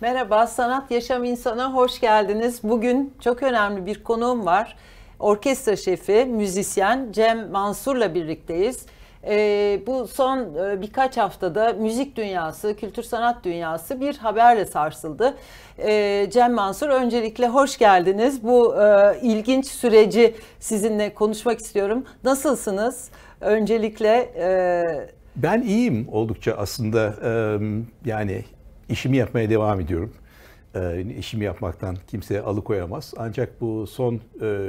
Merhaba, Sanat Yaşam İnsana hoş geldiniz. Bugün çok önemli bir konuğum var. Orkestra şefi, müzisyen Cem Mansur'la birlikteyiz e, bu son e, birkaç haftada müzik dünyası, kültür sanat dünyası bir haberle sarsıldı. E, Cem Mansur öncelikle hoş geldiniz. Bu e, ilginç süreci sizinle konuşmak istiyorum. Nasılsınız? Öncelikle... E... Ben iyiyim oldukça aslında e, yani işimi yapmaya devam ediyorum. E, işimi yapmaktan kimse alıkoyamaz. Ancak bu son e,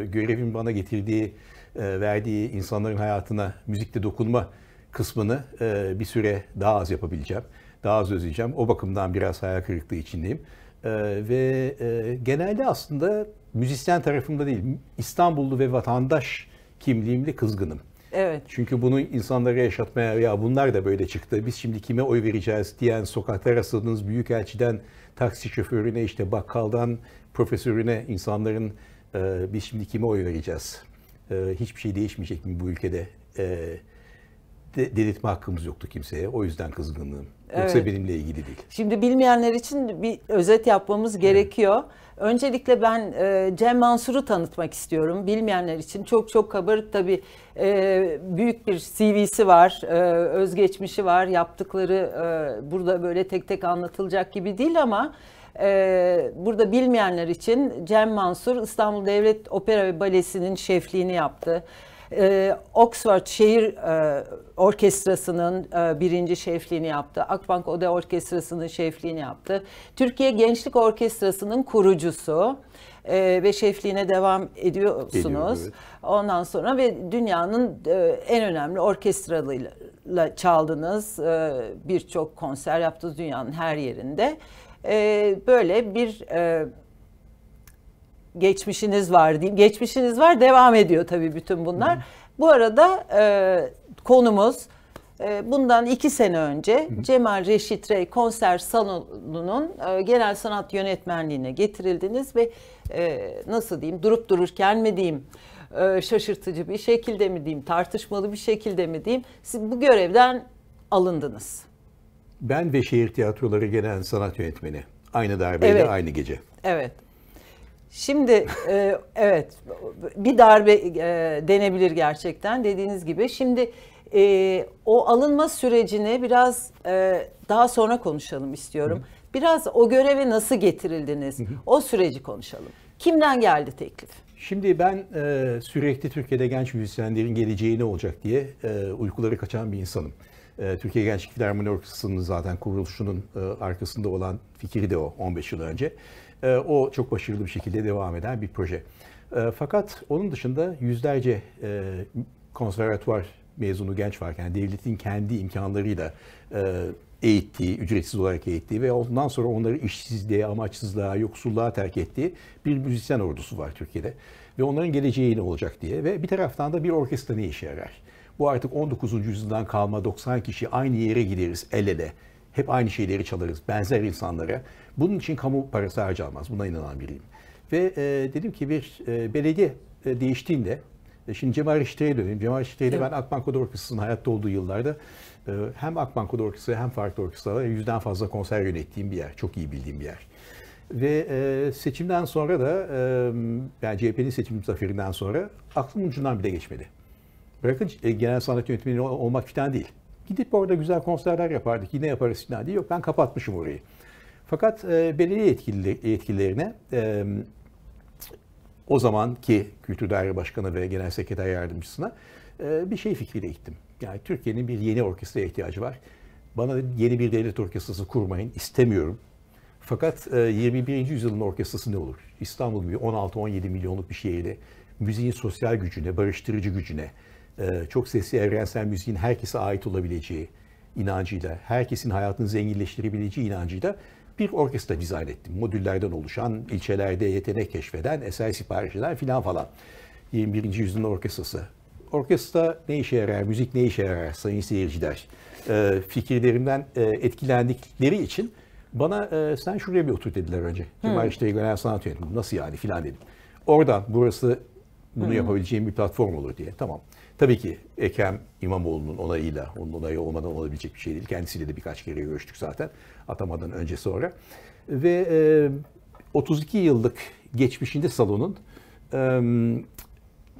görevin bana getirdiği e, verdiği insanların hayatına müzikte dokunma kısmını e, bir süre daha az yapabileceğim. Daha az özleyeceğim. O bakımdan biraz hayal kırıklığı içindeyim. E, ve genelde aslında müzisyen tarafımda değil, İstanbullu ve vatandaş kimliğimle kızgınım. Evet. Çünkü bunu insanlara yaşatmaya ya bunlar da böyle çıktı. Biz şimdi kime oy vereceğiz diyen sokakta rastladığınız büyükelçiden taksi şoförüne işte bakkaldan profesörüne insanların ee, biz şimdi kime oy vereceğiz e, hiçbir şey değişmeyecek mi bu ülkede e, de, dedirtme hakkımız yoktu kimseye. O yüzden kızgınlığım. Evet. Yoksa benimle ilgili değil. Şimdi bilmeyenler için bir özet yapmamız gerekiyor. Evet. Öncelikle ben e, Cem Mansur'u tanıtmak istiyorum. Bilmeyenler için çok çok kabarık tabii e, büyük bir CV'si var, e, özgeçmişi var. Yaptıkları e, burada böyle tek tek anlatılacak gibi değil ama ee, burada bilmeyenler için Cem Mansur İstanbul Devlet Opera ve Balesi'nin şefliğini yaptı. Ee, Oxford Şehir e, Orkestrası'nın e, birinci şefliğini yaptı. Akbank Oda Orkestrası'nın şefliğini yaptı. Türkiye Gençlik Orkestrası'nın kurucusu e, ve şefliğine devam ediyorsunuz. Ediyor, evet. Ondan sonra ve dünyanın e, en önemli orkestralıyla çaldınız. E, Birçok konser yaptınız dünyanın her yerinde e, böyle bir e, geçmişiniz var diyeyim. Geçmişiniz var devam ediyor tabii bütün bunlar. Hı. Bu arada e, konumuz e, bundan iki sene önce Hı. Cemal Reşit Rey konser salonunun e, genel sanat yönetmenliğine getirildiniz ve e, nasıl diyeyim durup dururken mi diyeyim e, şaşırtıcı bir şekilde mi diyeyim tartışmalı bir şekilde mi diyeyim siz bu görevden alındınız. Ben ve şehir tiyatroları genel sanat yönetmeni. Aynı darbeyle evet. aynı gece. Evet. Şimdi e, evet bir darbe e, denebilir gerçekten dediğiniz gibi. Şimdi e, o alınma sürecini biraz e, daha sonra konuşalım istiyorum. Hı-hı. Biraz o göreve nasıl getirildiniz? Hı-hı. O süreci konuşalım. Kimden geldi teklif? Şimdi ben e, sürekli Türkiye'de genç müzisyenlerin geleceği ne olacak diye e, uykuları kaçan bir insanım. Ee, Türkiye Gençlik Filarmoni Orkestrası'nın zaten kuruluşunun e, arkasında olan fikri de o 15 yıl önce. Ee, o çok başarılı bir şekilde devam eden bir proje. Ee, fakat onun dışında yüzlerce e, konservatuvar mezunu genç varken devletin kendi imkanlarıyla e, eğittiği, ücretsiz olarak eğittiği ve ondan sonra onları işsizliğe, amaçsızlığa, yoksulluğa terk ettiği bir müzisyen ordusu var Türkiye'de. Ve onların geleceği ne olacak diye ve bir taraftan da bir orkestra ne işe yarar? Bu artık 19. yüzyıldan kalma 90 kişi aynı yere gideriz el ele. Hep aynı şeyleri çalarız benzer insanlara. Bunun için kamu parası harcanmaz. Buna inanan biriyim. Ve e, dedim ki bir e, belediye e, değiştiğinde e, Şimdi Cemal Reşite'ye döneyim. Cemal Reşite'yle evet. ben Akbank Oda Orkestrası'nın hayatta olduğu yıllarda e, hem Akbank Oda Orkestrası hem farklı orkestralar yüzden fazla konser yönettiğim bir yer. Çok iyi bildiğim bir yer. Ve e, seçimden sonra da, e, yani CHP'nin seçim zaferinden sonra aklım ucundan bile geçmedi. Bırakın e, genel sanat yönetmeni olmak falan değil. Gidip orada güzel konserler yapardık. Yine yaparız falan değil. Yok ben kapatmışım orayı. Fakat e, belediye yetkilileri, yetkililerine e, o zamanki Kültür Daire Başkanı ve Genel Sekreter Yardımcısına e, bir şey fikriyle gittim. Yani Türkiye'nin bir yeni orkestraya ihtiyacı var. Bana yeni bir devlet orkestrası kurmayın, istemiyorum. Fakat e, 21. yüzyılın orkestrası ne olur? İstanbul gibi 16-17 milyonluk bir şehirde müziğin sosyal gücüne, barıştırıcı gücüne, ee, çok sesli evrensel müziğin herkese ait olabileceği inancıyla, herkesin hayatını zenginleştirebileceği inancıyla bir orkestra dizayn ettim. Modüllerden oluşan, ilçelerde yetenek keşfeden, eser sipariş eden filan falan. 21. yüzyılın orkestrası. Orkestra ne işe yarar, müzik ne işe yarar sayın seyirciler? Ee, fikirlerimden e, etkilendikleri için bana e, sen şuraya bir otur dediler önce. Kemal hmm. İşte Sanat Yönetimi nasıl yani filan dedim. Oradan burası bunu hmm. yapabileceğim bir platform olur diye. Tamam. Tabii ki Ekrem İmamoğlu'nun onayıyla, onun onayı olmadan olabilecek bir şey değil. Kendisiyle de birkaç kere görüştük zaten atamadan önce sonra. Ve e, 32 yıllık geçmişinde salonun e,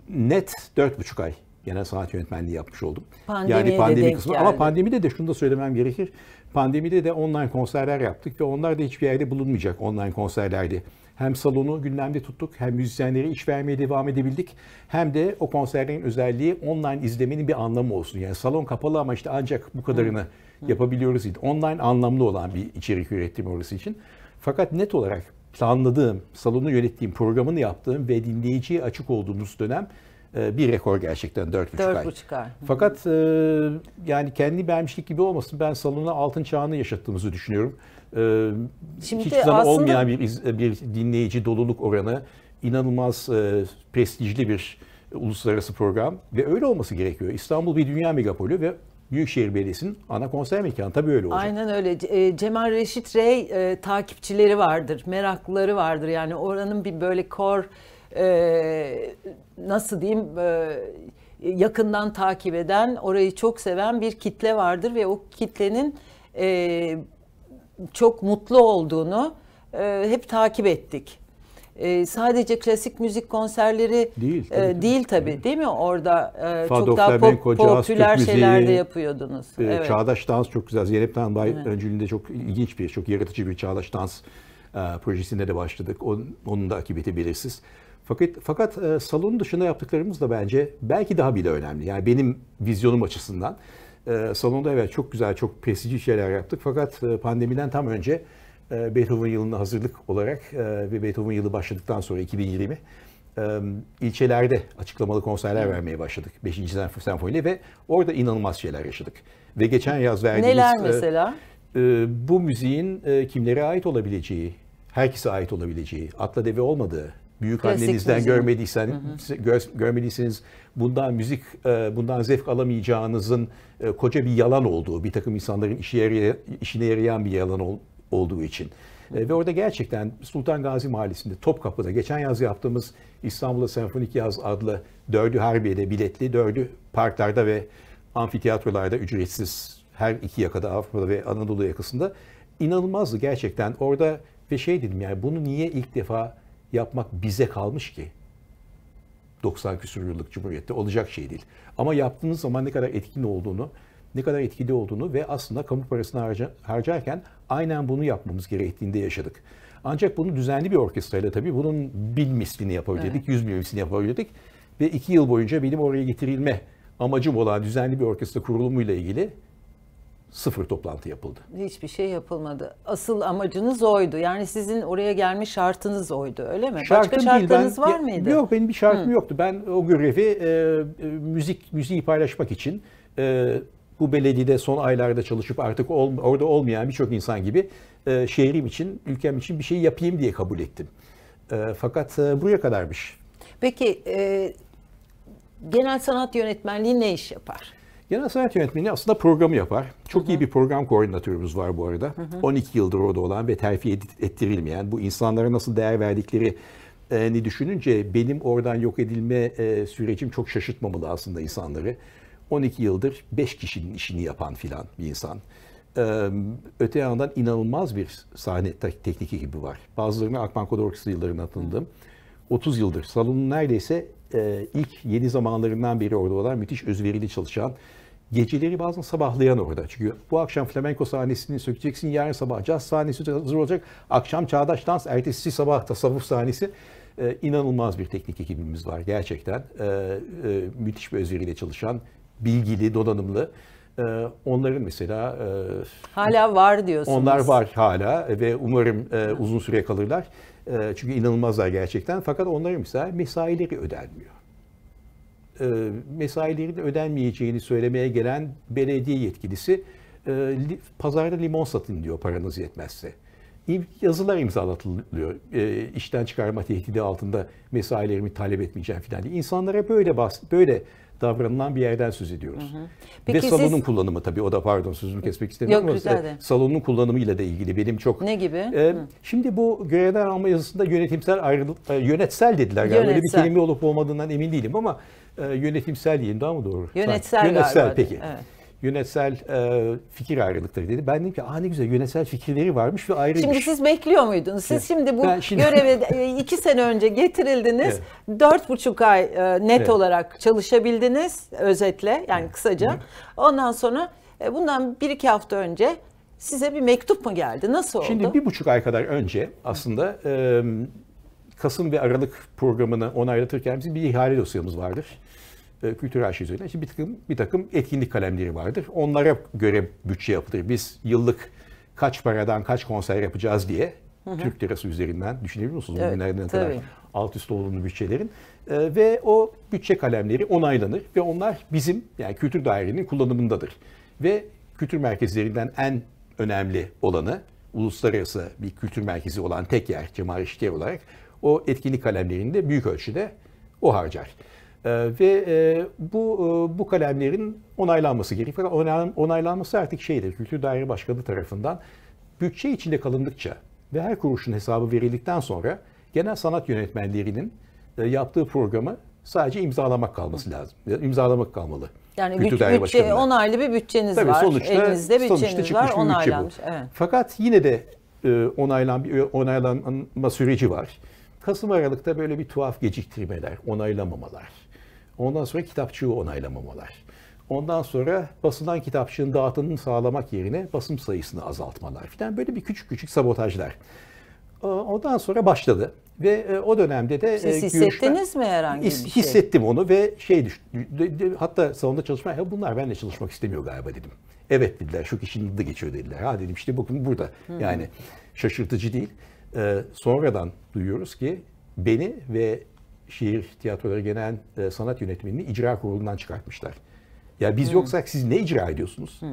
net 4,5 ay genel sanat yönetmenliği yapmış oldum. Pandemiye yani pandemi de kısmı ama pandemide de şunu da söylemem gerekir. Pandemide de online konserler yaptık ve onlar da hiçbir yerde bulunmayacak online konserlerdi. Hem salonu gündemde tuttuk hem müzisyenlere iş vermeye devam edebildik. Hem de o konserlerin özelliği online izlemenin bir anlamı olsun. Yani salon kapalı ama işte ancak bu kadarını Hı. yapabiliyoruz. Online anlamlı olan bir içerik ürettim orası için. Fakat net olarak planladığım, salonu yönettiğim, programını yaptığım ve dinleyiciye açık olduğumuz dönem e, bir rekor gerçekten 4,5 ay. ay. Fakat e, yani kendi beğenmişlik gibi olmasın ben salona altın çağını yaşattığımızı düşünüyorum. Ee, Şimdi hiç zaman aslında... olmayan bir, bir dinleyici doluluk oranı inanılmaz e, prestijli bir uluslararası program ve öyle olması gerekiyor. İstanbul bir dünya megapolü ve Büyükşehir Belediyesi'nin ana konser mekanı tabii öyle olacak. Aynen öyle. E, Cemal Reşit Rey e, takipçileri vardır, meraklıları vardır. Yani oranın bir böyle kor e, nasıl diyeyim e, yakından takip eden, orayı çok seven bir kitle vardır ve o kitlenin e, çok mutlu olduğunu e, hep takip ettik. E, sadece klasik müzik konserleri değil tabii, e, değil, tabii, evet. değil mi? Orada e, Fado, çok daha pop, popüler müziği, şeyler de yapıyordunuz. E, evet. Çağdaş dans çok güzel. Zeynep Tanbay öncülüğünde çok ilginç bir, çok yaratıcı bir çağdaş dans e, projesinde de başladık. Onun, onun da akıbeti belirsiz. Fakat fakat e, salon dışında yaptıklarımız da bence belki daha bile önemli. Yani benim vizyonum açısından. E, salonda evet çok güzel, çok pesici şeyler yaptık. Fakat e, pandemiden tam önce e, Beethoven yılına hazırlık olarak e, ve Beethoven yılı başladıktan sonra 2020 e, ilçelerde açıklamalı konserler vermeye başladık. 5. ile ve orada inanılmaz şeyler yaşadık. Ve geçen yaz verdiğimiz... Neler e, mesela? E, e, bu müziğin e, kimlere ait olabileceği, herkese ait olabileceği, atla deve olmadığı, büyük Klasik annenizden müziği. görmediysen hı hı. Gör, görmediyseniz bundan müzik e, bundan zevk alamayacağınızın e, koca bir yalan olduğu bir takım insanların işe yarayan, işine yarayan bir yalan ol, olduğu için. E, ve orada gerçekten Sultan Gazi Mahallesi'nde Topkapı'da geçen yaz yaptığımız İstanbul'a Senfonik Yaz adlı dördü Harbiye'de biletli, dördü parklarda ve amfiteyatrolarda ücretsiz her iki yakada Avrupa'da ve Anadolu yakasında inanılmazdı gerçekten. Orada ve şey dedim yani bunu niye ilk defa yapmak bize kalmış ki. 90 küsur yıllık cumhuriyette olacak şey değil. Ama yaptığınız zaman ne kadar etkin olduğunu, ne kadar etkili olduğunu ve aslında kamu parasını harcarken aynen bunu yapmamız gerektiğinde yaşadık. Ancak bunu düzenli bir orkestrayla tabii bunun bin mislini yapabildik, evet. yüz mislini yapabildik. Ve iki yıl boyunca benim oraya getirilme amacım olan düzenli bir orkestra kurulumuyla ilgili sıfır toplantı yapıldı. Hiçbir şey yapılmadı. Asıl amacınız oydu. Yani sizin oraya gelme şartınız oydu öyle mi? Şartım Başka şartınız değil, ben, var mıydı? Yok benim bir şartım Hı. yoktu. Ben o görevi e, e, müzik müziği paylaşmak için e, bu belediyede son aylarda çalışıp artık ol, orada olmayan birçok insan gibi e, şehrim için, ülkem için bir şey yapayım diye kabul ettim. E, fakat e, buraya kadarmış. Peki e, genel sanat yönetmenliği ne iş yapar? Genel sanat yönetmeni aslında programı yapar. Çok hı hı. iyi bir program koordinatörümüz var bu arada. Hı hı. 12 yıldır orada olan ve terfi ettirilmeyen, bu insanlara nasıl değer verdikleri e, ni düşününce benim oradan yok edilme e, sürecim çok şaşırtmamalı aslında insanları. 12 yıldır 5 kişinin işini yapan filan bir insan. E, öte yandan inanılmaz bir sahne teknik ekibi var. Bazılarını Akbank Odorkası yıllarına tanıdım. 30 yıldır salonun neredeyse ilk yeni zamanlarından beri orada olan müthiş özverili çalışan Geceleri bazen sabahlayan orada. Çünkü bu akşam flamenko sahnesini sökeceksin, yarın sabah caz sahnesi hazır olacak. Akşam çağdaş dans, ertesi sabah tasavvuf sahnesi. Ee, inanılmaz bir teknik ekibimiz var gerçekten. Ee, e, müthiş bir özveriyle çalışan, bilgili, donanımlı. Ee, onların mesela... E, hala var diyorsunuz. Onlar var hala ve umarım e, uzun süre kalırlar. E, çünkü inanılmazlar gerçekten. Fakat onların mesela mesaileri ödenmiyor e, mesailerin ödenmeyeceğini söylemeye gelen belediye yetkilisi e, pazarda limon satın diyor paranız yetmezse. Yazılar imzalatılıyor. E, işten çıkarma tehdidi altında mesailerimi talep etmeyeceğim filan diye. İnsanlara böyle bahs- böyle davranılan bir yerden söz ediyoruz. Hı hı. Peki Ve salonun kullanımı tabii o da pardon sözünü kesmek istemiyorum Yok, ama de. salonun kullanımıyla da ilgili benim çok. Ne gibi? E, şimdi bu görevden alma yazısında yönetimsel ayrılık, e, yönetsel dediler galiba. Yönetsel. Öyle bir kelime olup olmadığından emin değilim ama e, yönetimsel diyeyim daha mı doğru? Yönetsel Sanki. Yönetsel galiba. peki. Evet yönetsel e, fikir ayrılıkları dedi. Ben dedim ki ah ne güzel yönetsel fikirleri varmış ve ayrıymış. Şimdi siz bekliyor muydunuz? Siz evet. şimdi bu ben şimdi... göreve e, iki sene önce getirildiniz. Dört buçuk ay e, net evet. olarak çalışabildiniz özetle yani kısaca. Evet. Ondan sonra e, bundan bir iki hafta önce size bir mektup mu geldi? Nasıl oldu? Şimdi bir buçuk ay kadar önce aslında... E, Kasım ve Aralık programını onaylatırken bizim bir ihale dosyamız vardır. E, kültürel arşivinde şey işte bir takım, bir takım etkinlik kalemleri vardır. Onlara göre bütçe yapılır. Biz yıllık kaç paradan kaç konser yapacağız diye hı hı. Türk lirası üzerinden düşünebiliyor musunuz? Evet, Bugünlerde ne kadar alt üst olduğunu bütçelerin. ee, ve o bütçe kalemleri onaylanır ve onlar bizim yani kültür dairenin kullanımındadır. Ve kültür merkezlerinden en önemli olanı uluslararası bir kültür merkezi olan tek yer Cemal Reşit olarak o etkinlik kalemlerinde büyük ölçüde o harcar. Ee, ve e, bu e, bu kalemlerin onaylanması gerekiyor. Onaylanması artık şeydir, Kültür Daire Başkanı tarafından bütçe içinde kalındıkça ve her kuruşun hesabı verildikten sonra genel sanat yönetmenlerinin e, yaptığı programı sadece imzalamak kalması lazım. İmzalamak kalmalı. Yani bütçe, bütçe onaylı bir bütçeniz Tabii var. Sonuçta, Elinizde bütçeniz sonuçta çıkmış var, bir onaylanmış. Bütçe Evet. Fakat yine de e, onaylan, onaylanma süreci var. Kasım Aralık'ta böyle bir tuhaf geciktirmeler, onaylamamalar Ondan sonra kitapçığı onaylamamalar. Ondan sonra basılan kitapçığın dağıtımını sağlamak yerine basım sayısını azaltmalar filan böyle bir küçük küçük sabotajlar. Ee, ondan sonra başladı ve e, o dönemde de Siz e, hissettiniz mi herhangi bir şey? Hissettim onu ve şey düştü. Hatta salonda çalışmaya ya bunlar benimle çalışmak istemiyor galiba dedim. Evet dediler şu kişinin adı geçiyor dediler. Ha dedim işte bakın burada. Yani şaşırtıcı değil. Ee, sonradan duyuyoruz ki beni ve şiir tiyatroları genel e, sanat yönetmenini icra kurulundan çıkartmışlar. Ya biz hmm. yoksak siz ne icra ediyorsunuz? Hmm.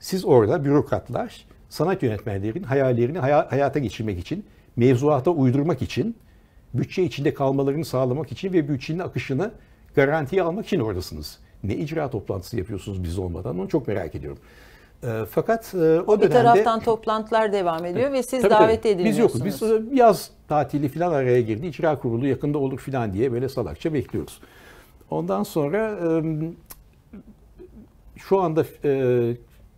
Siz orada bürokratlar sanat yönetmenlerinin hayallerini hay- hayata geçirmek için, mevzuata uydurmak için, bütçe içinde kalmalarını sağlamak için ve bütçenin akışını garantiye almak için oradasınız. Ne icra toplantısı yapıyorsunuz biz olmadan onu çok merak ediyorum. E, fakat e, o dönemde... Bir taraftan toplantılar devam ediyor ve siz tabii, davet tabii. edilmiyorsunuz. Biz yokuz. Biz e, yaz tatili falan araya girdi. İcra kurulu yakında olur falan diye böyle salakça bekliyoruz. Ondan sonra şu anda e,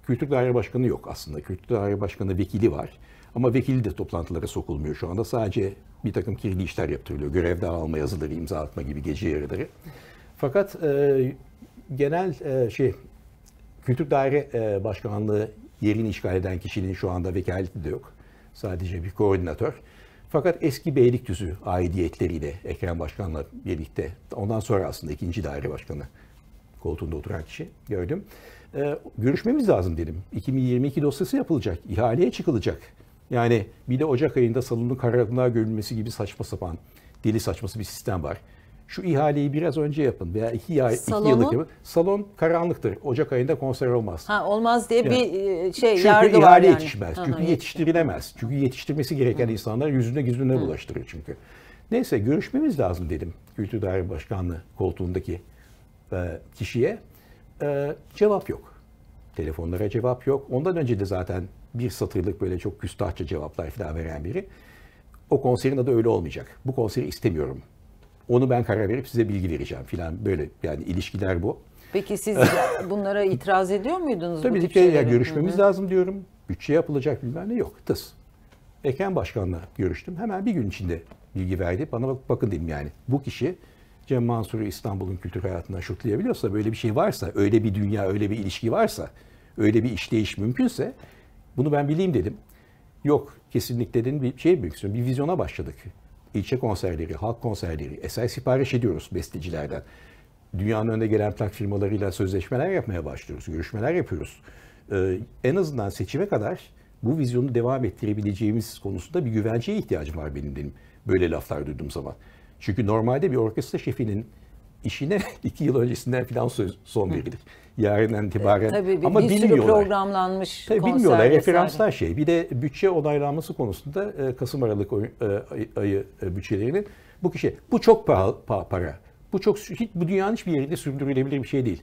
Kültür Daire Başkanı yok aslında. Kültür Daire Başkanı vekili var. Ama vekili de toplantılara sokulmuyor şu anda. Sadece bir takım kirli işler yaptırılıyor. Görev dağılma yazıları, imza atma gibi gece yarıları. Fakat genel şey Kültür Daire e, Başkanlığı yerini işgal eden kişinin şu anda vekaleti de yok. Sadece bir koordinatör. Fakat eski Beylikdüzü aidiyetleriyle Ekrem Başkan'la birlikte ondan sonra aslında ikinci daire başkanı koltuğunda oturan kişi gördüm. Ee, görüşmemiz lazım dedim. 2022 dosyası yapılacak, ihaleye çıkılacak. Yani bir de Ocak ayında salonun karanlığa görülmesi gibi saçma sapan, deli saçması bir sistem var şu ihaleyi biraz önce yapın veya iki, ya, iki yıllık yapın. Salon karanlıktır. Ocak ayında konser olmaz. Ha, olmaz diye yani, bir e, şey çünkü yargı var yani. yetişmez. çünkü yetiştirilemez. Çünkü yetiştirmesi gereken insanlar yüzüne yüzüne bulaştırır çünkü. Neyse görüşmemiz lazım dedim Kültür Daire Başkanlığı koltuğundaki e, kişiye. E, cevap yok. Telefonlara cevap yok. Ondan önce de zaten bir satırlık böyle çok küstahça cevaplar falan veren biri. O konserin adı öyle olmayacak. Bu konseri istemiyorum onu ben karar verip size bilgi vereceğim filan böyle yani ilişkiler bu. Peki siz bunlara itiraz ediyor muydunuz? Tabii ki ya görüşmemiz hı lazım diyorum. Bütçe yapılacak bilmem ne yok. Tıs. Ekrem Başkan'la görüştüm. Hemen bir gün içinde bilgi verdi. Bana bak, bakın dedim yani bu kişi Cem Mansur'u İstanbul'un kültür hayatından şutlayabiliyorsa, böyle bir şey varsa, öyle bir dünya, öyle bir ilişki varsa, öyle bir işleyiş mümkünse bunu ben bileyim dedim. Yok kesinlikle dedim bir şey mümkün. Bir vizyona başladık ilçe konserleri, halk konserleri, eser sipariş ediyoruz bestecilerden. Dünyanın önde gelen plak firmalarıyla sözleşmeler yapmaya başlıyoruz, görüşmeler yapıyoruz. Ee, en azından seçime kadar bu vizyonu devam ettirebileceğimiz konusunda bir güvenceye ihtiyacım var benim dedim. Böyle laflar duyduğum zaman. Çünkü normalde bir orkestra şefinin işine iki yıl öncesinden falan söz, son verildik. Yarından e, itibaren. Tabii bir, Ama bir bilmiyorlar. sürü programlanmış Tabii konser bilmiyorlar. Vesaire. Referanslar şey. Bir de bütçe onaylanması konusunda e, Kasım Aralık e, ayı bütçelerinin bu kişi bu çok pahalı, para. Bu çok hiç bu dünyanın hiçbir yerinde sürdürülebilir bir şey değil.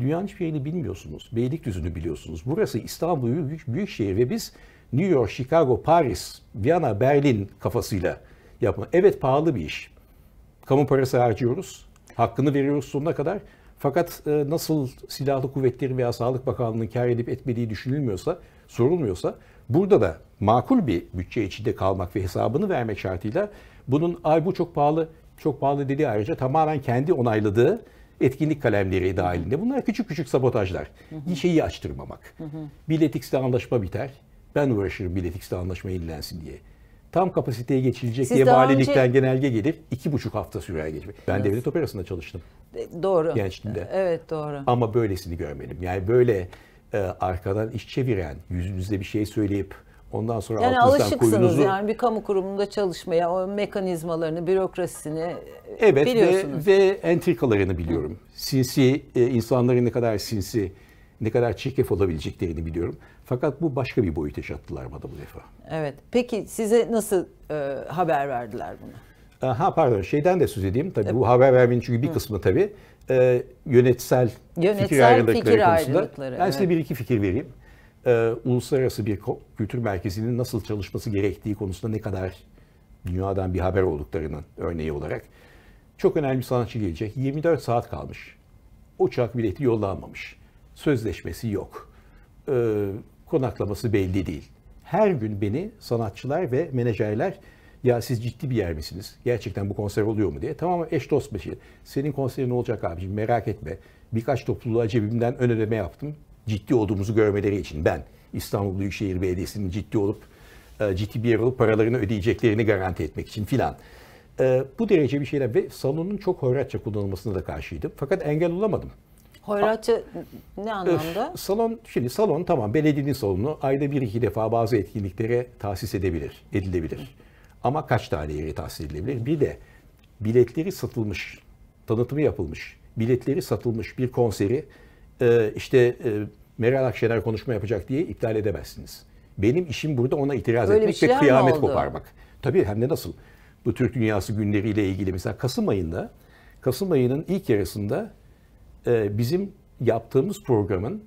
Dünyanın hiçbir yerini bilmiyorsunuz. Beylikdüzü'nü biliyorsunuz. Burası İstanbul büyük, büyük şehir ve biz New York, Chicago, Paris, Viyana, Berlin kafasıyla yapma. Evet pahalı bir iş kamu parası harcıyoruz. Hakkını veriyoruz sonuna kadar. Fakat e, nasıl Silahlı Kuvvetleri veya Sağlık Bakanlığı'nın kar edip etmediği düşünülmüyorsa, sorulmuyorsa burada da makul bir bütçe içinde kalmak ve hesabını vermek şartıyla bunun ay bu çok pahalı, çok pahalı dediği ayrıca tamamen kendi onayladığı etkinlik kalemleri dahilinde. Bunlar küçük küçük sabotajlar. Bir şeyi açtırmamak. Biletix'le anlaşma biter. Ben uğraşırım Biletix'le anlaşma yenilensin diye tam kapasiteye geçilecek Siz diye valilikten önce... genelge gelip iki buçuk hafta süreye geçmek. Ben evet. devlet operasında çalıştım. E, doğru. Gençliğimde. Evet doğru. Ama böylesini görmedim. Yani böyle e, arkadan iş çeviren, yüzünüzde bir şey söyleyip ondan sonra yani altınızdan kuyunuzu... yani bir kamu kurumunda çalışmaya, o mekanizmalarını, bürokrasisini e, evet, biliyorsunuz. Ve, ve entrikalarını biliyorum. Sinsi, e, insanların ne kadar sinsi, ne kadar çirkef olabileceklerini biliyorum. Fakat bu başka bir boyuta çattılar mı bu defa. Evet. Peki size nasıl e, haber verdiler bunu? E, ha pardon şeyden de söz edeyim. Tabii bu haber vermenin çünkü bir kısmı tabii e, yönetsel, yönetsel fikir ayrılıkları fikir konusunda. Ayrılıkları, ben evet. size bir iki fikir vereyim. E, uluslararası bir kültür merkezinin nasıl çalışması gerektiği konusunda ne kadar dünyadan bir haber olduklarının örneği olarak. Çok önemli bir sanatçı gelecek. 24 saat kalmış. Uçak bileti yollanmamış. Sözleşmesi yok. Ee, konaklaması belli değil. Her gün beni sanatçılar ve menajerler ya siz ciddi bir yer misiniz? Gerçekten bu konser oluyor mu diye. Tamam eş dost bir şey. Senin konserin ne olacak abiciğim? merak etme. Birkaç topluluğa cebimden ön ödeme yaptım. Ciddi olduğumuzu görmeleri için ben İstanbul Büyükşehir Belediyesi'nin ciddi olup e, ciddi bir yer olup paralarını ödeyeceklerini garanti etmek için filan. E, bu derece bir şeyler ve salonun çok horatça kullanılmasına da karşıydım. Fakat engel olamadım. Hoyratçı ne anlamda? Salon, şimdi salon tamam belediyenin salonu ayda bir iki defa bazı etkinliklere tahsis edebilir, edilebilir. Ama kaç tane yere tahsis edilebilir? Bir de biletleri satılmış, tanıtımı yapılmış, biletleri satılmış bir konseri e, işte e, Meral Akşener konuşma yapacak diye iptal edemezsiniz. Benim işim burada ona itiraz Öyle etmek ve kıyamet koparmak. Tabii hem de nasıl? Bu Türk Dünyası günleriyle ilgili mesela Kasım ayında, Kasım ayının ilk yarısında e, bizim yaptığımız programın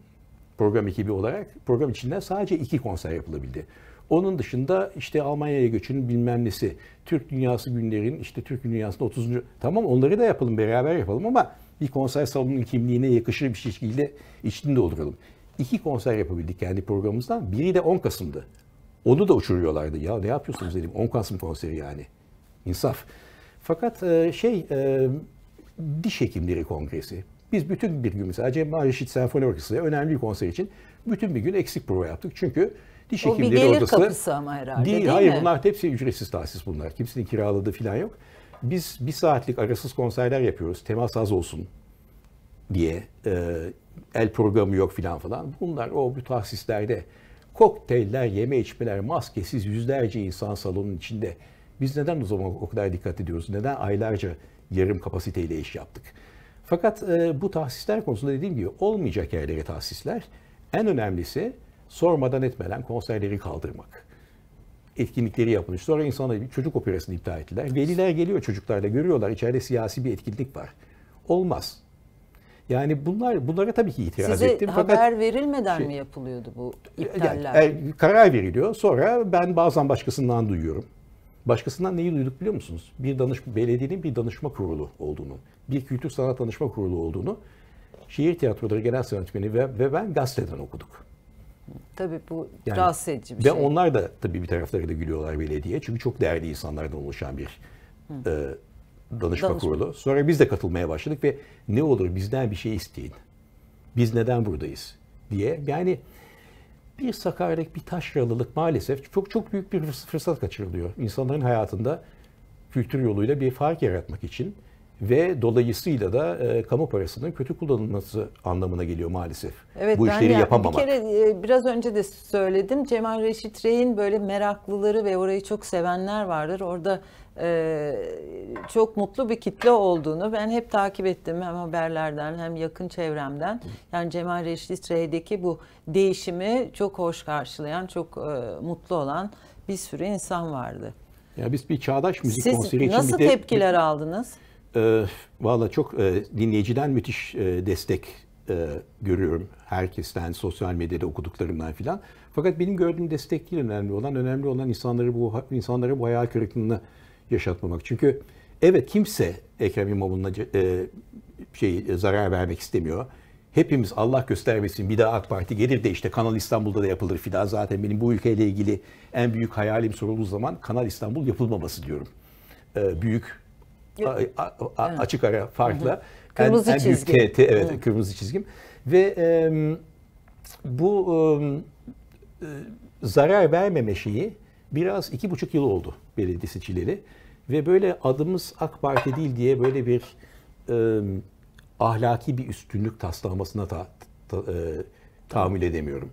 program ekibi olarak program içinde sadece iki konser yapılabildi. Onun dışında işte Almanya'ya göçünün bilmem nesi, Türk Dünyası günlerin işte Türk Dünyası'nda 30. Tamam onları da yapalım beraber yapalım ama bir konser salonunun kimliğine yakışır bir şekilde içinde olduralım. İki konser yapabildik kendi programımızdan. Biri de 10 Kasım'dı. Onu da uçuruyorlardı. Ya ne yapıyorsunuz dedim. 10 Kasım konseri yani. İnsaf. Fakat e, şey e, diş hekimleri kongresi biz bütün bir gün mesela Cem Mahreşit Senfoni Orkestrası'ya önemli bir konser için bütün bir gün eksik prova yaptık. Çünkü diş o hekimleri odası... O bir gelir odası, kapısı ama herhalde değil, değil Hayır mi? bunlar hepsi ücretsiz tahsis bunlar. Kimsenin kiraladığı falan yok. Biz bir saatlik arasız konserler yapıyoruz. Temas az olsun diye. E, el programı yok filan falan. Bunlar o bu tahsislerde kokteyller, yeme içmeler, maskesiz yüzlerce insan salonun içinde. Biz neden o zaman o kadar dikkat ediyoruz? Neden aylarca yarım kapasiteyle iş yaptık? Fakat e, bu tahsisler konusunda dediğim gibi olmayacak yerlere tahsisler. En önemlisi sormadan etmeden konserleri kaldırmak. Etkinlikleri yapılmış. Sonra insanlar bir çocuk operasını iptal ettiler. Veliler geliyor çocuklarla görüyorlar içeride siyasi bir etkinlik var. Olmaz. Yani bunlar bunlara tabii ki itiraz Size ettim. Size haber Fakat, verilmeden şey, mi yapılıyordu bu iptaller? Yani, er, karar veriliyor. Sonra ben bazen başkasından duyuyorum. Başkasından neyi duyduk biliyor musunuz? Bir danışma, belediyenin bir danışma kurulu olduğunu, bir kültür sanat danışma kurulu olduğunu şiir tiyatroları genel sanatmeni ve, ve ben gazeteden okuduk. Tabii bu yani, rahatsız edici bir ve şey. Ve onlar da tabii bir tarafları da gülüyorlar belediye. Çünkü çok değerli insanlardan oluşan bir e, danışma, danışma kurulu. Sonra biz de katılmaya başladık ve ne olur bizden bir şey isteyin. Biz neden buradayız diye. Yani bir sakarlık, bir taşralılık maalesef çok çok büyük bir fırsat kaçırılıyor. İnsanların hayatında kültür yoluyla bir fark yaratmak için ve dolayısıyla da e, kamu parasının kötü kullanılması anlamına geliyor maalesef. Evet, Bu işleri yani yapamamak. Bir kere e, biraz önce de söyledim. Cemal Reşit Rey'in böyle meraklıları ve orayı çok sevenler vardır. Orada e, çok mutlu bir kitle olduğunu ben hep takip ettim hem haberlerden hem yakın çevremden. Yani Cemal Reşit Rey'deki bu değişimi çok hoş karşılayan, çok e, mutlu olan bir sürü insan vardı. Ya biz bir çağdaş müzik Siz konseri için nasıl de, tepkiler bir, aldınız? E, Valla çok e, dinleyiciden müthiş e, destek e, görüyorum herkesten, sosyal medyada okuduklarımdan filan. Fakat benim gördüğüm destek değil önemli olan, önemli olan insanları bu insanları bu hayal kırıklığına yaşatmamak. Çünkü evet kimse Ekrem İmamoğlu'na e, şey, zarar vermek istemiyor. Hepimiz Allah göstermesin bir daha AK Parti gelir de işte Kanal İstanbul'da da yapılır filan. Zaten benim bu ülkeyle ilgili en büyük hayalim sorulduğu zaman Kanal İstanbul yapılmaması diyorum. E, büyük a, a, a, açık ara farkla. Kırmızı en, en çizgi. Büyük TT, evet hı. kırmızı çizgim. Ve e, bu e, zarar vermeme şeyi biraz iki buçuk yıl oldu belediye seçileri. Ve böyle adımız AK Parti değil diye böyle bir e, ahlaki bir üstünlük taslamasına ta, ta, e, tahammül edemiyorum.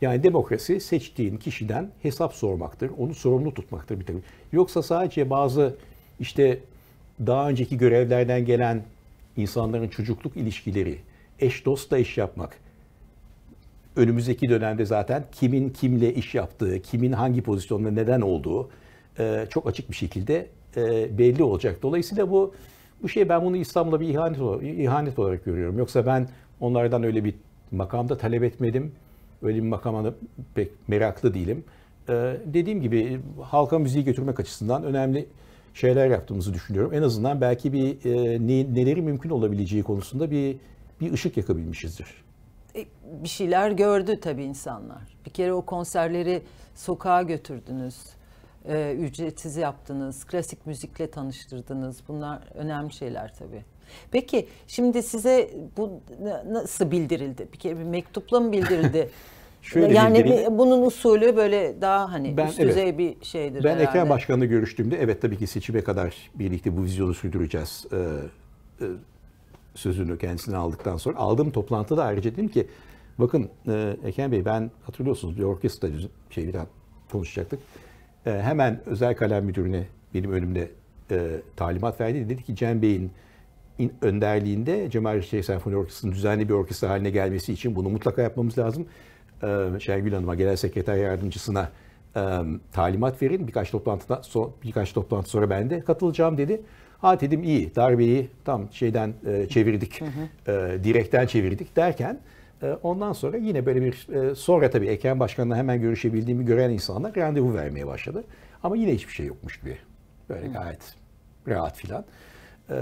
Yani demokrasi seçtiğin kişiden hesap sormaktır, onu sorumlu tutmaktır bir takım. Yoksa sadece bazı işte daha önceki görevlerden gelen insanların çocukluk ilişkileri, eş dostla iş yapmak, önümüzdeki dönemde zaten kimin kimle iş yaptığı, kimin hangi pozisyonda neden olduğu çok açık bir şekilde e, belli olacak. Dolayısıyla bu bu şey ben bunu İslam'la bir ihanet olarak, ihanet olarak görüyorum. Yoksa ben onlardan öyle bir makamda talep etmedim. Öyle bir makama pek meraklı değilim. Ee, dediğim gibi halka müziği götürmek açısından önemli şeyler yaptığımızı düşünüyorum. En azından belki bir e, ne, neleri mümkün olabileceği konusunda bir bir ışık yakabilmişizdir. E, bir şeyler gördü tabii insanlar. Bir kere o konserleri sokağa götürdünüz e, ücretsiz yaptınız, klasik müzikle tanıştırdınız. Bunlar önemli şeyler tabii. Peki şimdi size bu nasıl bildirildi? Bir kere bir mektupla mı bildirildi? Şöyle yani bir, bunun usulü böyle daha hani ben, üst düzey evet, bir şeydir Ben herhalde. Ekrem Başkan'la görüştüğümde evet tabii ki seçime kadar birlikte bu vizyonu sürdüreceğiz ee, e, sözünü kendisine aldıktan sonra. Aldığım toplantıda ayrıca dedim ki bakın e, Ekrem Bey ben hatırlıyorsunuz bir orkestra şeyden konuşacaktık ee, hemen özel kalem müdürüne benim önümde e, talimat verdi. Dedi ki Cem Bey'in önderliğinde Cemal Reşit Senfoni Orkestrası'nın düzenli bir orkestra haline gelmesi için bunu mutlaka yapmamız lazım. E, Şengül Hanım'a, Genel Sekreter Yardımcısına e, talimat verin. Birkaç toplantıda so, birkaç toplantı sonra ben de katılacağım dedi. Ha dedim iyi darbeyi tam şeyden e, çevirdik, hı hı. E, direkten çevirdik derken e, ondan sonra yine böyle bir e, sonra tabii Ekrem Başkan'la hemen görüşebildiğimi gören insanlar randevu vermeye başladı. Ama yine hiçbir şey yokmuş bir Böyle gayet rahat filan. E,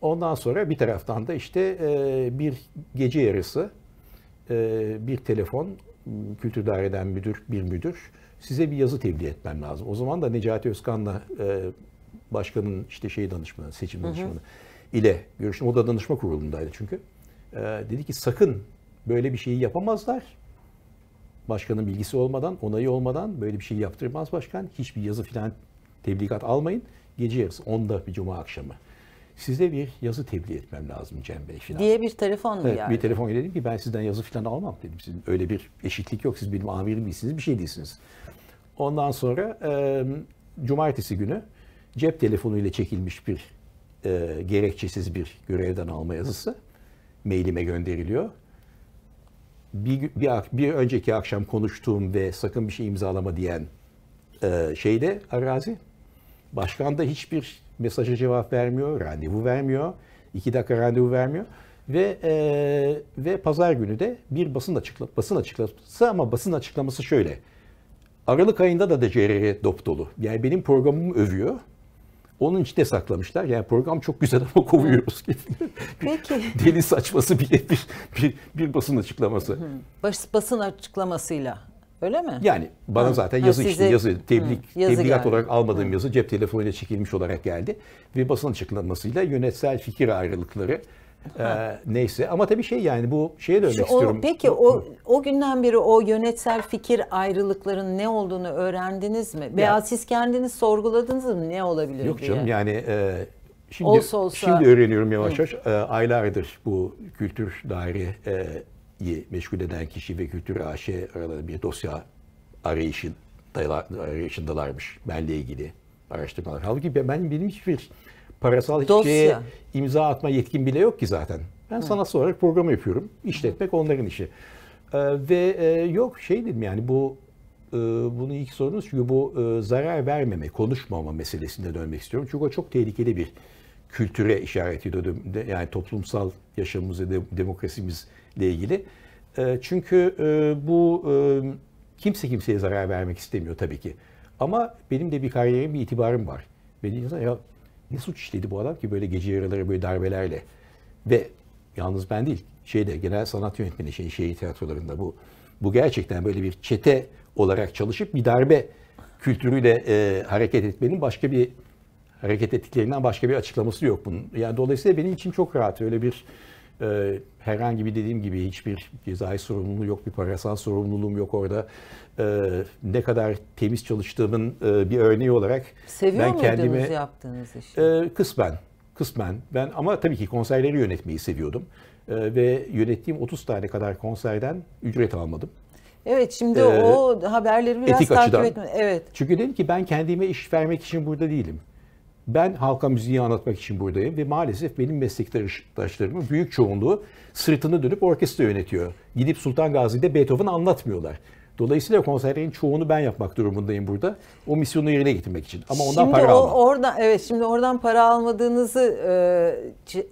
ondan sonra bir taraftan da işte bir gece yarısı bir telefon kültür daireden müdür bir müdür size bir yazı tebliğ etmem lazım. O zaman da Necati Özkan'la başkanın işte şey danışmanı, seçim danışmanı hı hı. ile görüştüm. O da danışma kurulundaydı çünkü. Dedi ki sakın böyle bir şeyi yapamazlar. Başkanın bilgisi olmadan, onayı olmadan böyle bir şey yaptırmaz başkan. Hiçbir yazı filan tebligat almayın. Gece yarısı 10'da bir cuma akşamı. Size bir yazı tebliğ etmem lazım Cem Bey filan. Diye bir telefon mu evet, yani? Bir telefon dedim ki ben sizden yazı filan almam dedim. Sizin öyle bir eşitlik yok. Siz benim amirim değilsiniz, bir şey değilsiniz. Ondan sonra e, cumartesi günü cep telefonuyla çekilmiş bir e, gerekçesiz bir görevden alma yazısı mailime gönderiliyor bir, bir, bir önceki akşam konuştuğum ve sakın bir şey imzalama diyen e, şeyde arazi. Başkan da hiçbir mesaja cevap vermiyor, randevu vermiyor, iki dakika randevu vermiyor ve e, ve pazar günü de bir basın açıkla basın açıklaması ama basın açıklaması şöyle. Aralık ayında da DCRR dop dolu. Yani benim programımı övüyor onun içinde saklamışlar. Yani program çok güzel ama kovuyoruz. Peki. Deli saçması bile bir, bir, bir basın açıklaması. Hı. basın açıklamasıyla Öyle mi? Yani bana hı. zaten yazı ha, size... işte yazı tebrik hı, yazı tebligat geldi. olarak almadığım hı. yazı cep telefonuyla çekilmiş olarak geldi ve basın açıklamasıyla yönetsel fikir ayrılıkları ee, neyse ama tabii şey yani bu şeye dönmek Şu, istiyorum. O, peki o o günden beri o yönetsel fikir ayrılıkların ne olduğunu öğrendiniz mi? Ya. Veya siz kendiniz sorguladınız mı ne olabilir Yok diye? canım yani e, şimdi olsa olsa... şimdi öğreniyorum yavaş yavaş. E, aylardır bu kültür daire e, meşgul eden kişi ve kültür AŞ aralarında bir dosya arayışı arayışındalarmış benle ilgili araştırmalar. Halbuki ben benim hiçbir parasal hiçbir şeye imza atma yetkin bile yok ki zaten. Ben Hı. sanatsal olarak programı yapıyorum. İşletmek onların işi. Ee, ve e, yok şey dedim yani bu e, bunu ilk sorunuz çünkü bu e, zarar vermeme, konuşmama meselesine dönmek istiyorum. Çünkü o çok tehlikeli bir kültüre işaret ediyor. Yani toplumsal yaşamımız ve demokrasimizle ilgili. E, çünkü e, bu e, kimse kimseye zarar vermek istemiyor tabii ki. Ama benim de bir kariyerim, bir itibarım var. Beni insan ya ne suç işledi bu adam ki böyle gece yarıları böyle darbelerle. Ve yalnız ben değil, şeyde genel sanat yönetmeni şey, şehir tiyatrolarında bu. Bu gerçekten böyle bir çete olarak çalışıp bir darbe kültürüyle e, hareket etmenin başka bir hareket ettiklerinden başka bir açıklaması yok bunun. Yani dolayısıyla benim için çok rahat öyle bir e, herhangi bir dediğim gibi hiçbir cezai sorumluluğum yok, bir parasal sorumluluğum yok orada. E, ne kadar temiz çalıştığımın e, bir örneği olarak Seviyor ben kendimi yaptığınız işi? E, kısmen, kısmen. Ben ama tabii ki konserleri yönetmeyi seviyordum. E, ve yönettiğim 30 tane kadar konserden ücret almadım. Evet şimdi ee, o haberleri biraz takip etme. Evet. Çünkü dedim ki ben kendime iş vermek için burada değilim. Ben halka müziği anlatmak için buradayım ve maalesef benim meslektaşlarımın büyük çoğunluğu sırtını dönüp orkestra yönetiyor. Gidip Sultan Gazi'de Beethoven anlatmıyorlar. Dolayısıyla konserlerin çoğunu ben yapmak durumundayım burada. O misyonu yerine getirmek için. Ama ondan şimdi para o, almam. Oradan, evet şimdi oradan para almadığınızı e,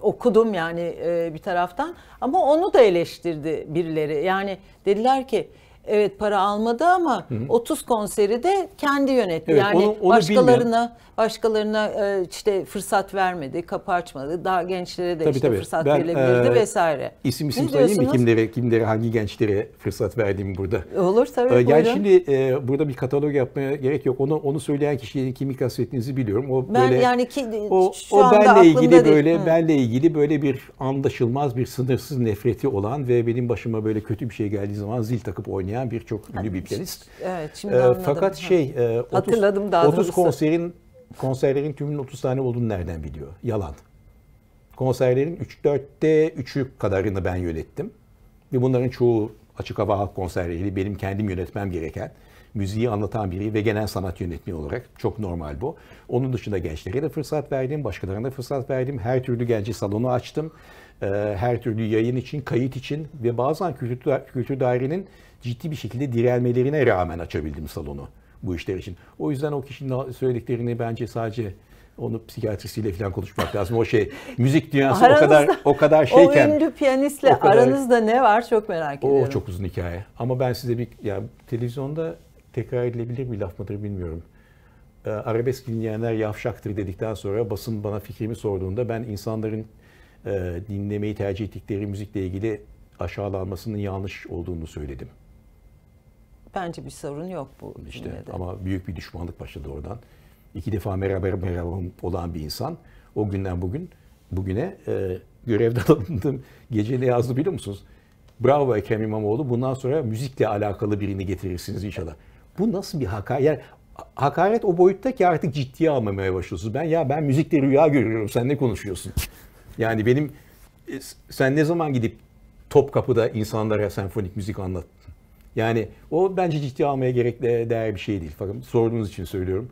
okudum yani e, bir taraftan. Ama onu da eleştirdi birileri. Yani dediler ki evet para almadı ama hı hı. 30 konseri de kendi yönetti. Evet, yani onu, onu başkalarına bilmeyen... başkalarına e, işte fırsat vermedi, kapı açmadı. Daha gençlere de tabii, işte tabii. fırsat ben, verilebilirdi e, vesaire. İsim isim ne söyleyeyim mi kimlere kimlere hangi gençlere fırsat verdiğim burada? Olur tabii. E, yani buyurun. şimdi e, burada bir katalog yapmaya gerek yok. Onu onu söyleyen kişiyi kimi kastettiğinizi biliyorum. O ben böyle yani ki, o, şu o benle ilgili değil. böyle Hı. benle ilgili böyle bir anlaşılmaz bir sınırsız nefreti olan ve benim başıma böyle kötü bir şey geldiği zaman zil takıp oynayan oynayan birçok ünlü bir piyanist. Evet, şimdi ee, anladım. Fakat şey, e, 30, Hatırladım daha 30 konserin konserlerin tümünün 30 tane olduğunu nereden biliyor? Yalan. Konserlerin 3-4'te 3'ü kadarını ben yönettim. Ve bunların çoğu açık hava halk konserleri, benim kendim yönetmem gereken, müziği anlatan biri ve genel sanat yönetmeni olarak çok normal bu. Onun dışında gençlere de fırsat verdim, başkalarına da fırsat verdim. Her türlü genci salonu açtım. Ee, her türlü yayın için, kayıt için ve bazen kültür, kültür dairenin ciddi bir şekilde direnmelerine rağmen açabildim salonu bu işler için. O yüzden o kişinin söylediklerini bence sadece onu psikiyatrisiyle falan konuşmak lazım. O şey müzik dünyası aranızda, o kadar o kadar şeyken. O ünlü piyanistle o kadar, aranızda ne var çok merak o, ediyorum. O çok uzun hikaye. Ama ben size bir yani televizyonda tekrar edilebilir bir laf mıdır bilmiyorum. E, arabesk dinleyenler yavşaktır dedikten sonra basın bana fikrimi sorduğunda ben insanların e, dinlemeyi tercih ettikleri müzikle ilgili aşağılanmasının yanlış olduğunu söyledim. Bence bir sorun yok bu İşte cümlede. Ama büyük bir düşmanlık başladı oradan. İki defa beraber beraber olan bir insan o günden bugün bugüne e, görevden alındım. Gece ne yazdı biliyor musunuz? Bravo Ekrem İmamoğlu bundan sonra müzikle alakalı birini getirirsiniz inşallah. Bu nasıl bir hakaret? Yani hakaret o boyutta ki artık ciddiye almamaya başlıyorsunuz. Ben ya ben müzikle rüya görüyorum sen ne konuşuyorsun? Yani benim e, sen ne zaman gidip Topkapı'da insanlara senfonik müzik anlat, yani o bence ciddi almaya gerekli e, değer bir şey değil. Fakat sorduğunuz için söylüyorum.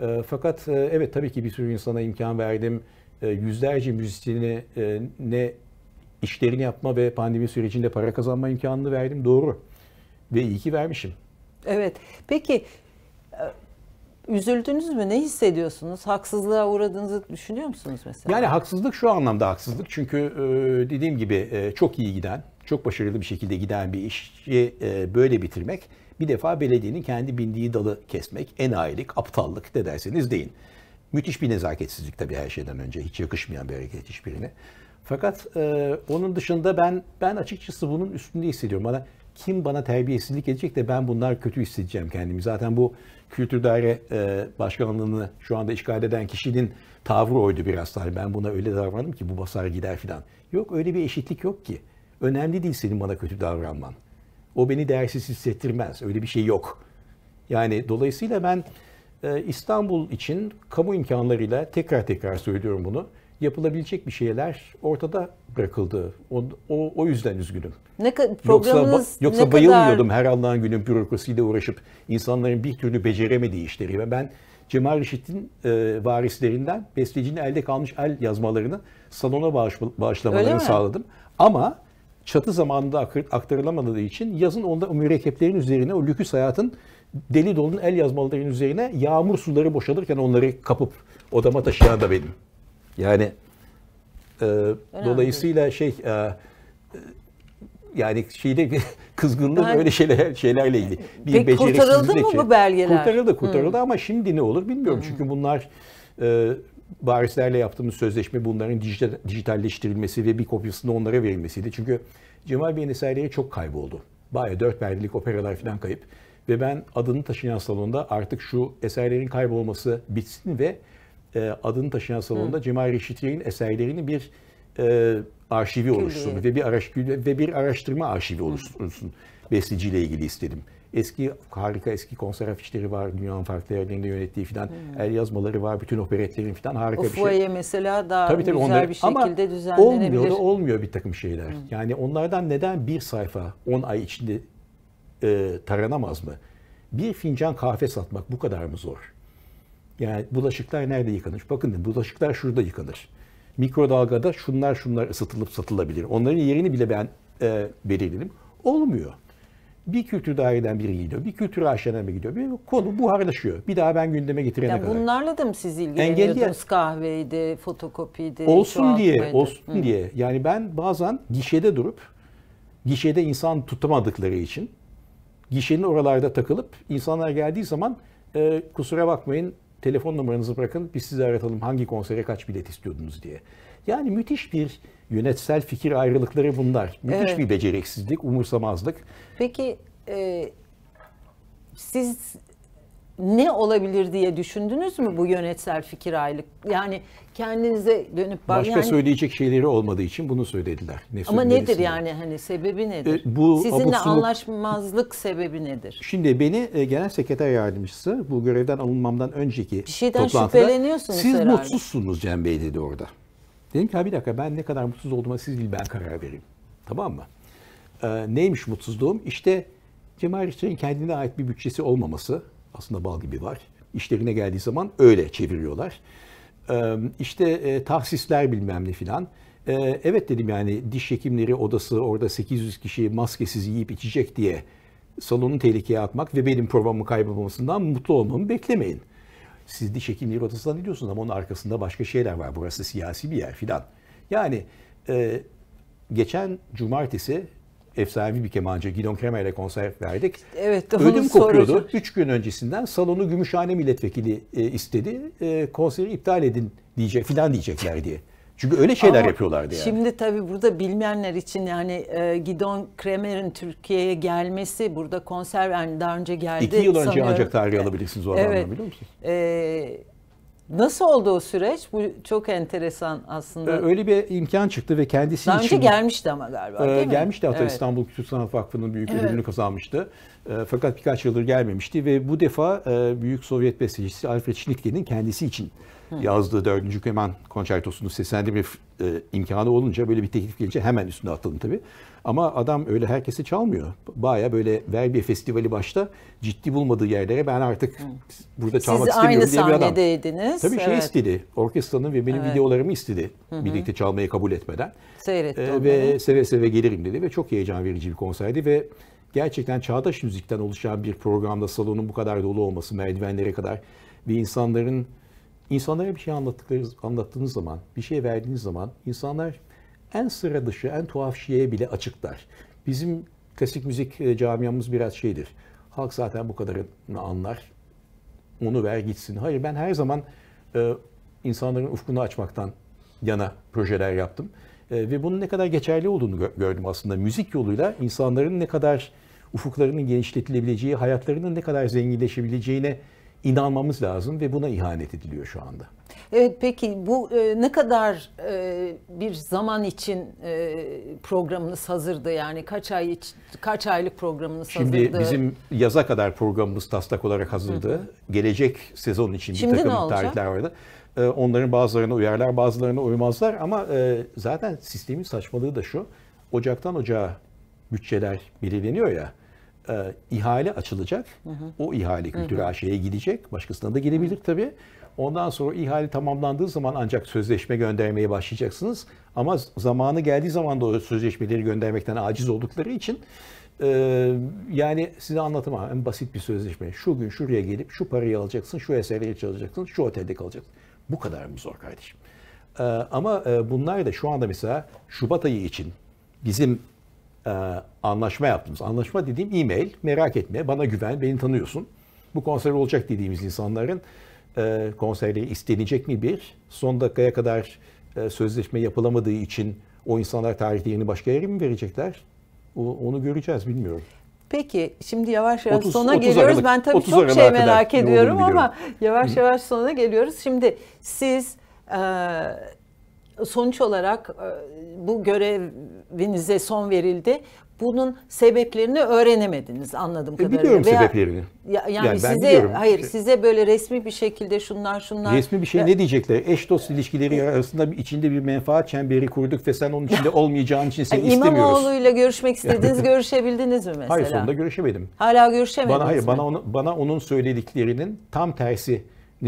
E, fakat e, evet tabii ki bir sürü insana imkan verdim. yüzlerce müzisyene ne işlerini yapma ve pandemi sürecinde para kazanma imkanını verdim. Doğru. Ve iyi ki vermişim. Evet. Peki üzüldünüz mü? Ne hissediyorsunuz? Haksızlığa uğradığınızı düşünüyor musunuz mesela? Yani haksızlık şu anlamda haksızlık. Çünkü dediğim gibi çok iyi giden çok başarılı bir şekilde giden bir işi e, böyle bitirmek bir defa belediyenin kendi bindiği dalı kesmek, enayilik, aptallık ne derseniz deyin. Müthiş bir nezaketsizlik tabii her şeyden önce. Hiç yakışmayan bir hareket hiçbirine. Fakat e, onun dışında ben ben açıkçası bunun üstünde hissediyorum. Bana kim bana terbiyesizlik edecek de ben bunlar kötü hissedeceğim kendimi. Zaten bu kültür daire e, başkanlığını şu anda işgal eden kişinin tavrı oydu biraz tabii. Hani ben buna öyle davrandım ki bu basar gider filan. Yok öyle bir eşitlik yok ki. Önemli değil senin bana kötü davranman. O beni değersiz hissettirmez. Öyle bir şey yok. Yani dolayısıyla ben e, İstanbul için kamu imkanlarıyla tekrar tekrar söylüyorum bunu. Yapılabilecek bir şeyler ortada bırakıldı. O, o, o yüzden üzgünüm. Ne programınız yoksa, ba, yoksa ne bayılmıyordum kadar... her Allah'ın günün bürokrasiyle uğraşıp insanların bir türlü beceremediği işleri. Ve ben Cemal Reşit'in e, varislerinden bestecinin elde kalmış el yazmalarını salona bağış, bağışlamalarını sağladım. Ama çatı zamanında aktarılamadığı için yazın onda o mürekkeplerin üzerine o lüküs hayatın deli dolun el yazmalarının üzerine yağmur suları boşalırken onları kapıp odama taşıyan da benim. Yani e, dolayısıyla şey e, e, yani şeyde kızgınlık yani, öyle şeyler şeylerle ilgili. Bir pek kurtarıldı mı bu belgeler? Kurtarıldı, kurtarıldı hmm. ama şimdi ne olur bilmiyorum. Hmm. Çünkü bunlar e, varislerle yaptığımız sözleşme bunların dijital, dijitalleştirilmesi ve bir kopyasını onlara verilmesiydi. Çünkü Cemal Bey'in eserleri çok kayboldu. Baya dört perdelik operalar falan kayıp. Ve ben adını taşıyan salonda artık şu eserlerin kaybolması bitsin ve e, adını taşıyan salonda Hı. Cemal Reşit Yay'ın eserlerini bir e, arşivi oluşsun ve bir, araş, ve bir araştırma arşivi oluşsun besleyiciyle ilgili istedim. Eski harika eski konser afişleri var. Dünyanın farklı yerlerinde yönettiği falan. Hmm. El yazmaları var. Bütün operetlerin falan harika o bir şey. mesela daha tabii, tabii güzel onları, bir şekilde ama düzenlenebilir. Olmuyor olmuyor bir takım şeyler. Hmm. Yani onlardan neden bir sayfa 10 ay içinde e, taranamaz mı? Bir fincan kahve satmak bu kadar mı zor? Yani bulaşıklar nerede yıkanır? Bakın bulaşıklar şurada yıkanır. Mikrodalgada şunlar şunlar ısıtılıp satılabilir. Onların yerini bile ben e, belirledim. Olmuyor bir kültür daireden biri gidiyor, bir kültür aşağıdan biri gidiyor. Bir konu buharlaşıyor. Bir daha ben gündeme getirene kadar. Bunlarla da mı siz ilgileniyordunuz? Engelli... Kahveydi, fotokopiydi. Olsun diye, mıydı? olsun Hı. diye. Yani ben bazen gişede durup, gişede insan tutamadıkları için, gişenin oralarda takılıp insanlar geldiği zaman e, kusura bakmayın telefon numaranızı bırakın biz sizi aratalım hangi konsere kaç bilet istiyordunuz diye. Yani müthiş bir yönetsel fikir ayrılıkları bunlar. Müthiş evet. bir beceriksizlik, umursamazlık. Peki e, siz ne olabilir diye düşündünüz mü bu yönetsel fikir aylık? Yani kendinize dönüp bak. Başka yani... söyleyecek şeyleri olmadığı için bunu söylediler. Ne Ama nedir yani hani sebebi e, nedir? E, bu Sizinle abuk anlaşmazlık sebebi nedir? Şimdi beni e, genel sekreter yardımcısı bu görevden alınmamdan önceki Bir şeyden şüpheleniyorsunuz Siz herhalde. mutsuzsunuz Cem Bey dedi orada. Dedim ki bir dakika ben ne kadar mutsuz olduğuma siz değil ben karar vereyim. Tamam mı? Ee, neymiş mutsuzluğum? İşte Cemal Reşit'in kendine ait bir bütçesi olmaması aslında bal gibi var. İşlerine geldiği zaman öyle çeviriyorlar. Ee, işte e, tahsisler bilmem ne filan. Ee, evet dedim yani diş hekimleri odası orada 800 kişi maskesiz yiyip içecek diye salonu tehlikeye atmak ve benim programımı kaybolmasından mutlu olmamı beklemeyin. Siz diş hekimliği rotasından gidiyorsunuz ama onun arkasında başka şeyler var. Burası siyasi bir yer filan. Yani e, geçen cumartesi efsanevi bir kemancı Gidon Kremer ile konser verdik. Evet, Ödüm kopuyordu. Soracağım. Üç gün öncesinden salonu Gümüşhane milletvekili e, istedi. E, konseri iptal edin diyecek filan diyecekler diye. Çünkü öyle şeyler Ama yapıyorlardı yani. Şimdi tabii burada bilmeyenler için yani e, Gidon Kremer'in Türkiye'ye gelmesi burada konser yani daha önce geldi. İki yıl önce ancak tarihi alabilirsiniz o evet. biliyor musunuz? Ee, Nasıl oldu o süreç? Bu çok enteresan aslında. E, öyle bir imkan çıktı ve kendisi Daha önce gelmişti ama galiba e, değil e, mi? Gelmişti hatta evet. İstanbul Kültür Sanat Vakfı'nın büyük evet. ödülünü kazanmıştı. E, fakat birkaç yıldır gelmemişti ve bu defa e, Büyük Sovyet bestecisi Alfred Schnittke'nin kendisi için yazdığı dördüncü Keman konçertosunu seslendirme e, imkanı olunca böyle bir teklif gelince hemen üstüne atıldım tabii. Ama adam öyle herkesi çalmıyor. Baya böyle Verbiye Festivali başta ciddi bulmadığı yerlere ben artık Hı. burada çalmak Siz istemiyorum diye bir adam. Siz aynı sahnedeydiniz. Tabii şey evet. şey istedi. Orkestranın ve benim evet. videolarımı istedi. Hı-hı. Birlikte çalmayı kabul etmeden. Seyretti ee, Ve seve seve gelirim dedi ve çok heyecan verici bir konserdi ve gerçekten çağdaş müzikten oluşan bir programda salonun bu kadar dolu olması, merdivenlere kadar ve insanların İnsanlara bir şey anlattıklarınız, anlattığınız zaman, bir şey verdiğiniz zaman insanlar en sıra dışı, en tuhaf şeye bile açıklar. Bizim klasik müzik e, camiamız biraz şeydir. Halk zaten bu kadarını anlar. Onu ver gitsin. Hayır ben her zaman e, insanların ufkunu açmaktan yana projeler yaptım. E, ve bunun ne kadar geçerli olduğunu gördüm aslında. Müzik yoluyla insanların ne kadar ufuklarının genişletilebileceği, hayatlarının ne kadar zenginleşebileceğine inanmamız lazım ve buna ihanet ediliyor şu anda. Evet peki bu e, ne kadar e, bir zaman için e, programınız hazırdı yani kaç ay iç, kaç aylık programınız Şimdi hazırdı? Şimdi bizim yaza kadar programımız taslak olarak hazırdı. Hı. Gelecek sezon için Şimdi bir takım tarihler vardı. E, onların bazılarına uyarlar bazılarına uymazlar ama e, zaten sistemin saçmalığı da şu. Ocaktan ocağa bütçeler belirleniyor ya. Hı e, ihale açılacak. Hı hı. O ihale kültür AŞ'ye gidecek. Başkasına da gidebilir tabii. Ondan sonra ihale tamamlandığı zaman ancak sözleşme göndermeye başlayacaksınız. Ama zamanı geldiği zaman da o sözleşmeleri göndermekten aciz oldukları için ee, yani size anlatamam. En basit bir sözleşme. Şu gün şuraya gelip şu parayı alacaksın, şu eserleri çalacaksın, şu otelde kalacaksın. Bu kadar mı zor kardeşim? Ee, ama e, bunlar da şu anda mesela Şubat ayı için bizim e, anlaşma yaptınız. anlaşma dediğim e-mail, merak etme, bana güven, beni tanıyorsun. Bu konser olacak dediğimiz insanların e, konserleri istenecek mi bir, son dakikaya kadar e, sözleşme yapılamadığı için o insanlar tarihlerini başka yere mi verecekler? O, onu göreceğiz, bilmiyorum. Peki şimdi yavaş yavaş 30, sona 30 geliyoruz. Aralık, ben tabii çok şey merak ediyorum ama yavaş yavaş sonuna geliyoruz. Şimdi siz e, sonuç olarak e, bu görevinize son verildi. Bunun sebeplerini öğrenemediniz anladığım e, Biliyorum Veya, sebeplerini. Ya, yani, yani size, ben biliyorum. Hayır işte. size böyle resmi bir şekilde şunlar şunlar. Resmi bir şey ya, ne diyecekler? Eş dost ilişkileri arasında bir, içinde bir menfaat çemberi kurduk ve sen onun içinde olmayacağın için seni yani istemiyoruz. İmamoğlu'yla görüşmek istediniz görüşebildiniz mi mesela? Hayır sonunda görüşemedim. Hala görüşemediniz bana, hayır, mi? Bana, onu, bana onun söylediklerinin tam tersinin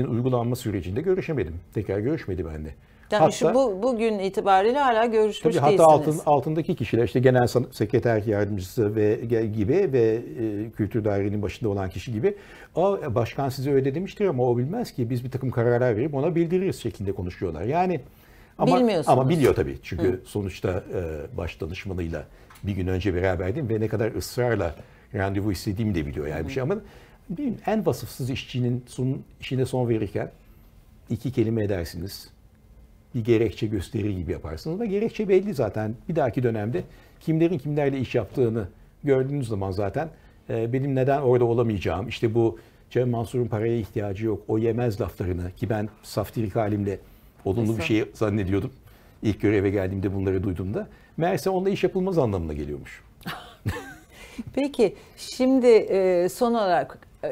uygulanma sürecinde görüşemedim. Tekrar görüşmedi bende. Yani hatta, şu bu, bugün itibariyle hala görüşmüş tabii hatta değilsiniz. altın, altındaki kişiler işte genel sekreter yardımcısı ve gibi ve e, kültür dairenin başında olan kişi gibi o başkan size öyle demiştir ama o bilmez ki biz bir takım kararlar verip ona bildiririz şeklinde konuşuyorlar. Yani ama, ama biliyor tabii çünkü Hı. sonuçta e, baş danışmanıyla bir gün önce beraberdim ve ne kadar ısrarla randevu istediğimi de biliyor yani bir şey ama en vasıfsız işçinin son, işine son verirken iki kelime edersiniz bir gerekçe gösterir gibi yaparsınız. ve gerekçe belli zaten. Bir dahaki dönemde kimlerin kimlerle iş yaptığını gördüğünüz zaman zaten e, benim neden orada olamayacağım, işte bu Cem Mansur'un paraya ihtiyacı yok, o yemez laflarını ki ben saftirik halimle olumlu bir şey zannediyordum. İlk göreve geldiğimde bunları duyduğumda. Meğerse onda iş yapılmaz anlamına geliyormuş. Peki şimdi e, son olarak e,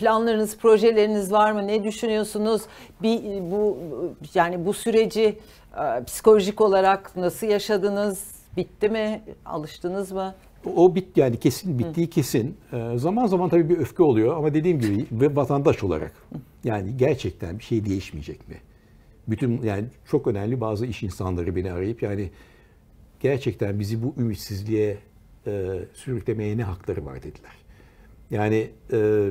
planlarınız, projeleriniz var mı? Ne düşünüyorsunuz? Bir e, bu yani bu süreci e, psikolojik olarak nasıl yaşadınız? Bitti mi? Alıştınız mı? O bit yani kesin bittiği Hı. kesin. Ee, zaman zaman tabii bir öfke oluyor ama dediğim gibi vatandaş olarak yani gerçekten bir şey değişmeyecek mi? Bütün yani çok önemli bazı iş insanları beni arayıp yani gerçekten bizi bu ümitsizliğe e, sürüklemeye ne hakları var dediler. Yani e,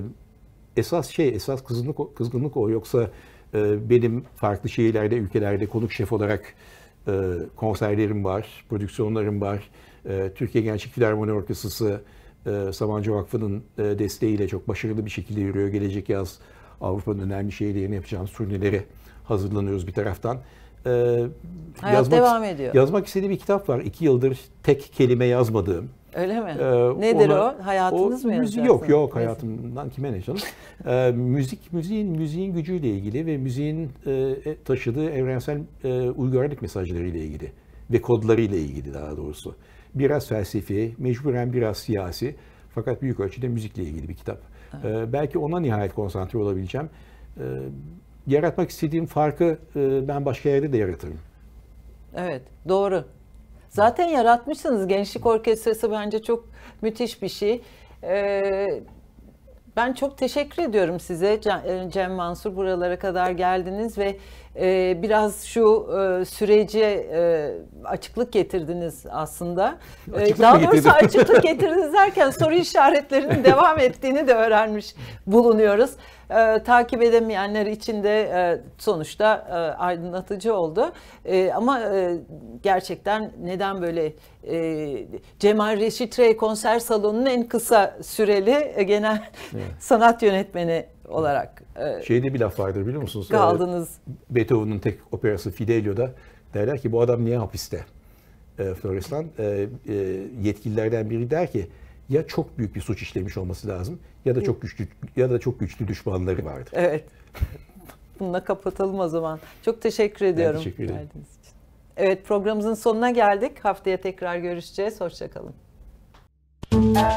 esas şey, esas kızgınlık o, kızgınlık o. Yoksa e, benim farklı şehirlerde, ülkelerde konuk şef olarak e, konserlerim var, prodüksiyonlarım var. E, Türkiye Gençlik Filarmoni Orkestrası e, Sabancı Vakfı'nın e, desteğiyle çok başarılı bir şekilde yürüyor. Gelecek yaz Avrupa'nın önemli şehirlerine yapacağımız turnelere hazırlanıyoruz bir taraftan. E, Hayat yazmak, devam ediyor. Yazmak istediğim bir kitap var. İki yıldır tek kelime yazmadığım Öyle mi? Ee, Nedir ona, o? Hayatınız o, mı müzik, Yok yok hayatımdan kime ne canım. ee, müzik, müziğin, müziğin gücüyle ilgili ve müziğin e, e, taşıdığı evrensel e, uygarlık mesajlarıyla ilgili ve kodlarıyla ilgili daha doğrusu. Biraz felsefi, mecburen biraz siyasi fakat büyük ölçüde müzikle ilgili bir kitap. Ee, belki ona nihayet konsantre olabileceğim. Ee, yaratmak istediğim farkı e, ben başka yerde de yaratırım. Evet, doğru. Zaten yaratmışsınız. Gençlik Orkestrası bence çok müthiş bir şey. Ee, ben çok teşekkür ediyorum size e, Cem Mansur buralara kadar geldiniz ve ee, biraz şu e, sürece e, açıklık getirdiniz aslında. Ee, açıklık Daha doğrusu getirdim? açıklık getirdiniz derken soru işaretlerinin devam ettiğini de öğrenmiş bulunuyoruz. E, takip edemeyenler için de e, sonuçta e, aydınlatıcı oldu. E, ama e, gerçekten neden böyle e, Cemal Reşit Rey konser salonunun en kısa süreli e, genel evet. sanat yönetmeni olarak. E, Şeyde bir laf vardır biliyor musunuz? E, kaldınız. Beethoven'ın tek operası Fidelio'da derler ki bu adam niye hapiste? E, Florestan e, e, yetkililerden biri der ki ya çok büyük bir suç işlemiş olması lazım ya da çok güçlü ya da çok güçlü düşmanları vardır. Evet. Bununla kapatalım o zaman. Çok teşekkür ediyorum. Ben teşekkür ederim. Evet programımızın sonuna geldik. Haftaya tekrar görüşeceğiz. Hoşçakalın. Müzik